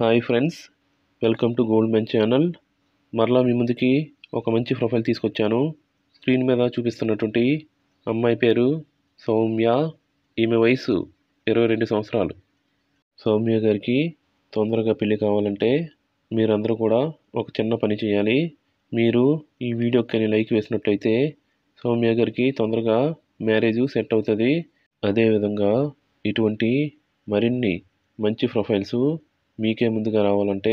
hi friends welcome to gold men channel మరలా మీ ముందుకి ఒక మంచి ప్రొఫైల్ తీసుకొచ్చాను స్క్రీన్ మీద చూపిస్తున్నటువంటి అమ్మాయి పేరు సౌమ్య ఈమె వయసు ఇరవై రెండు సంవత్సరాలు సౌమ్య గారికి తొందరగా పెళ్లి కావాలంటే మీరందరూ కూడా ఒక చిన్న పని చేయాలి మీరు ఈ వీడియోకి కానీ లైక్ వేసినట్లయితే సౌమ్య గారికి తొందరగా మ్యారేజ్ సెట్ అవుతుంది అదేవిధంగా ఇటువంటి మరిన్ని మంచి ప్రొఫైల్స్ మీకే ముందుగా రావాలంటే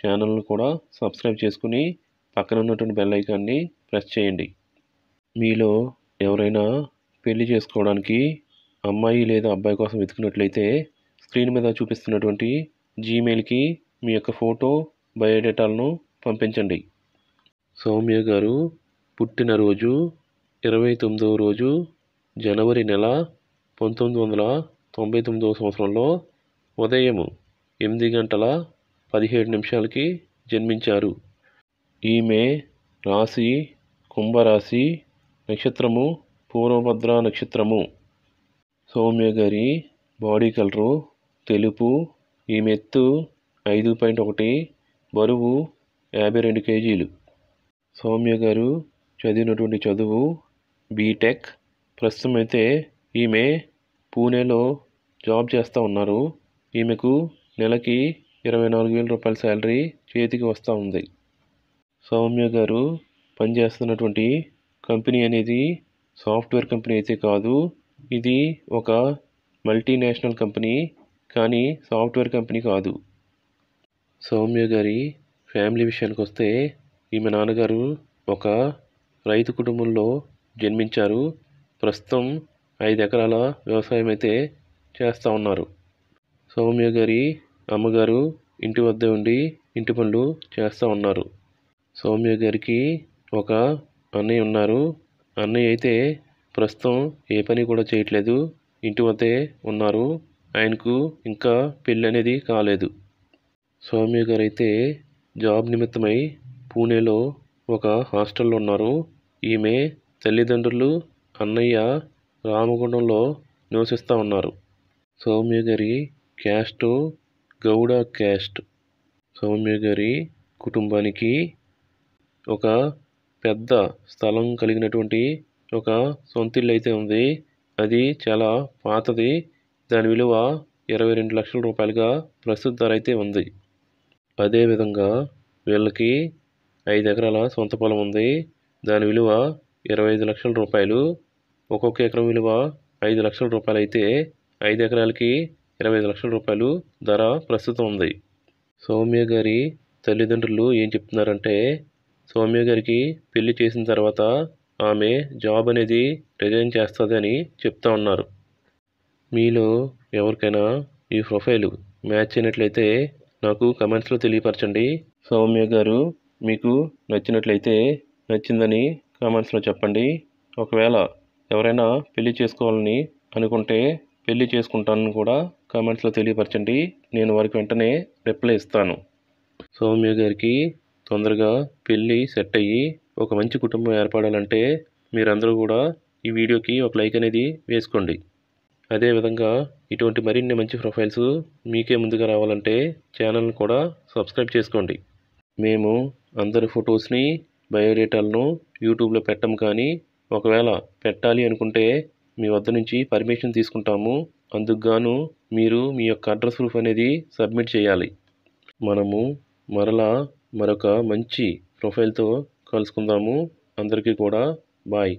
ఛానల్ను కూడా సబ్స్క్రైబ్ చేసుకుని పక్కన ఉన్నటువంటి బెల్ ఐకాన్ని ప్రెస్ చేయండి మీలో ఎవరైనా పెళ్లి చేసుకోవడానికి అమ్మాయి లేదా అబ్బాయి కోసం వెతుకున్నట్లయితే స్క్రీన్ మీద చూపిస్తున్నటువంటి జీమెయిల్కి మీ యొక్క ఫోటో బయోడేటాలను పంపించండి సౌమ్య గారు పుట్టినరోజు ఇరవై తొమ్మిదవ రోజు జనవరి నెల పంతొమ్మిది వందల తొంభై తొమ్మిదవ సంవత్సరంలో ఉదయము ఎనిమిది గంటల పదిహేడు నిమిషాలకి జన్మించారు ఈమె రాశి కుంభరాశి నక్షత్రము పూర్వభద్ర నక్షత్రము సౌమ్య గారి బాడీ కలరు తెలుపు ఈమెత్తు ఐదు పాయింట్ ఒకటి బరువు యాభై రెండు కేజీలు సౌమ్య గారు చదివినటువంటి చదువు బీటెక్ ప్రస్తుతం అయితే ఈమె పూణేలో జాబ్ చేస్తూ ఉన్నారు ఈమెకు నెలకి ఇరవై నాలుగు వేల రూపాయల శాలరీ చేతికి వస్తూ ఉంది సౌమ్య గారు పనిచేస్తున్నటువంటి కంపెనీ అనేది సాఫ్ట్వేర్ కంపెనీ అయితే కాదు ఇది ఒక మల్టీనేషనల్ కంపెనీ కానీ సాఫ్ట్వేర్ కంపెనీ కాదు సౌమ్య గారి ఫ్యామిలీ విషయానికి వస్తే ఈమె నాన్నగారు ఒక రైతు కుటుంబంలో జన్మించారు ప్రస్తుతం ఐదు ఎకరాల వ్యవసాయం అయితే చేస్తూ ఉన్నారు సౌమ్య గారి అమ్మగారు ఇంటి వద్ద ఉండి ఇంటి పనులు చేస్తూ ఉన్నారు సౌమ్య గారికి ఒక అన్నయ్య ఉన్నారు అన్నయ్య అయితే ప్రస్తుతం ఏ పని కూడా చేయట్లేదు ఇంటి వద్దే ఉన్నారు ఆయనకు ఇంకా పెళ్ళి అనేది కాలేదు సౌమ్య గారు అయితే జాబ్ నిమిత్తమై పూణేలో ఒక హాస్టల్లో ఉన్నారు ఈమె తల్లిదండ్రులు అన్నయ్య రామగుండంలో నివసిస్తూ ఉన్నారు సౌమ్య గారి క్యాస్టు గౌడ క్యాస్ట్ గారి కుటుంబానికి ఒక పెద్ద స్థలం కలిగినటువంటి ఒక సొంత ఇల్లు అయితే ఉంది అది చాలా పాతది దాని విలువ ఇరవై రెండు లక్షల రూపాయలుగా ప్రస్తుత ధర అయితే ఉంది అదేవిధంగా వీళ్ళకి ఐదు ఎకరాల సొంత పొలం ఉంది దాని విలువ ఇరవై ఐదు లక్షల రూపాయలు ఒక్కొక్క ఎకరం విలువ ఐదు లక్షల రూపాయలు అయితే ఐదు ఎకరాలకి ఇరవై ఐదు లక్షల రూపాయలు ధర ప్రస్తుతం ఉంది సౌమ్య గారి తల్లిదండ్రులు ఏం చెప్తున్నారంటే సౌమ్య గారికి పెళ్లి చేసిన తర్వాత ఆమె జాబ్ అనేది రిజైన్ చేస్తుంది అని చెప్తా ఉన్నారు మీలో ఎవరికైనా ఈ ప్రొఫైల్ మ్యాచ్ అయినట్లయితే నాకు కమెంట్స్లో తెలియపరచండి సౌమ్య గారు మీకు నచ్చినట్లయితే నచ్చిందని కామెంట్స్లో చెప్పండి ఒకవేళ ఎవరైనా పెళ్లి చేసుకోవాలని అనుకుంటే పెళ్లి చేసుకుంటానని కూడా కామెంట్స్లో తెలియపరచండి నేను వారికి వెంటనే రిప్లై ఇస్తాను సౌమ్య గారికి తొందరగా పెళ్ళి సెట్ అయ్యి ఒక మంచి కుటుంబం ఏర్పడాలంటే మీరందరూ కూడా ఈ వీడియోకి ఒక లైక్ అనేది వేసుకోండి అదేవిధంగా ఇటువంటి మరిన్ని మంచి ప్రొఫైల్స్ మీకే ముందుగా రావాలంటే ఛానల్ని కూడా సబ్స్క్రైబ్ చేసుకోండి మేము అందరి ఫొటోస్ని బయోడేటాలను యూట్యూబ్లో పెట్టము కానీ ఒకవేళ పెట్టాలి అనుకుంటే మీ వద్ద నుంచి పర్మిషన్ తీసుకుంటాము అందుకుగాను మీరు మీ యొక్క అడ్రస్ ప్రూఫ్ అనేది సబ్మిట్ చేయాలి మనము మరలా మరొక మంచి ప్రొఫైల్తో కలుసుకుందాము అందరికీ కూడా బాయ్